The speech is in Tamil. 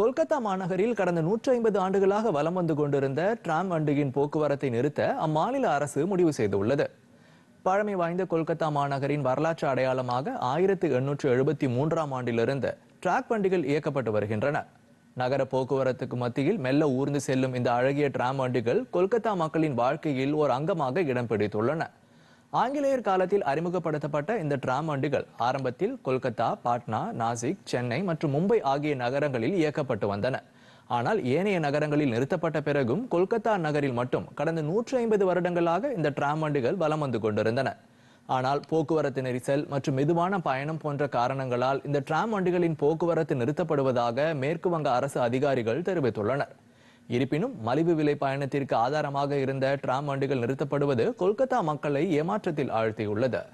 கொல்கத்தா மாநகரில் கடந்த நூற்றி ஐம்பது ஆண்டுகளாக வலம் வந்து கொண்டிருந்த டிராம் வண்டியின் போக்குவரத்தை நிறுத்த அம்மாநில அரசு முடிவு செய்துள்ளது பழமை வாய்ந்த கொல்கத்தா மாநகரின் வரலாற்று அடையாளமாக ஆயிரத்தி எண்ணூற்று எழுபத்தி மூன்றாம் ஆண்டிலிருந்து டிராக் வண்டிகள் இயக்கப்பட்டு வருகின்றன நகர போக்குவரத்துக்கு மத்தியில் மெல்ல ஊர்ந்து செல்லும் இந்த அழகிய டிராம் வண்டிகள் கொல்கத்தா மக்களின் வாழ்க்கையில் ஓர் அங்கமாக இடம் பிடித்துள்ளன ஆங்கிலேயர் காலத்தில் அறிமுகப்படுத்தப்பட்ட இந்த டிராம் வண்டிகள் ஆரம்பத்தில் கொல்கத்தா பாட்னா நாசிக் சென்னை மற்றும் மும்பை ஆகிய நகரங்களில் இயக்கப்பட்டு வந்தன ஆனால் ஏனைய நகரங்களில் நிறுத்தப்பட்ட பிறகும் கொல்கத்தா நகரில் மட்டும் கடந்த நூற்றி ஐம்பது வருடங்களாக இந்த டிராம் வண்டிகள் வலம் வந்து கொண்டிருந்தன ஆனால் போக்குவரத்து நெரிசல் மற்றும் மெதுவான பயணம் போன்ற காரணங்களால் இந்த டிராம் வண்டிகளின் போக்குவரத்து நிறுத்தப்படுவதாக மேற்கு வங்க அரசு அதிகாரிகள் தெரிவித்துள்ளனர் இருப்பினும் மலிவு விலை பயணத்திற்கு ஆதாரமாக இருந்த டிராம் வண்டிகள் நிறுத்தப்படுவது கொல்கத்தா மக்களை ஏமாற்றத்தில் ஆழ்த்தியுள்ளது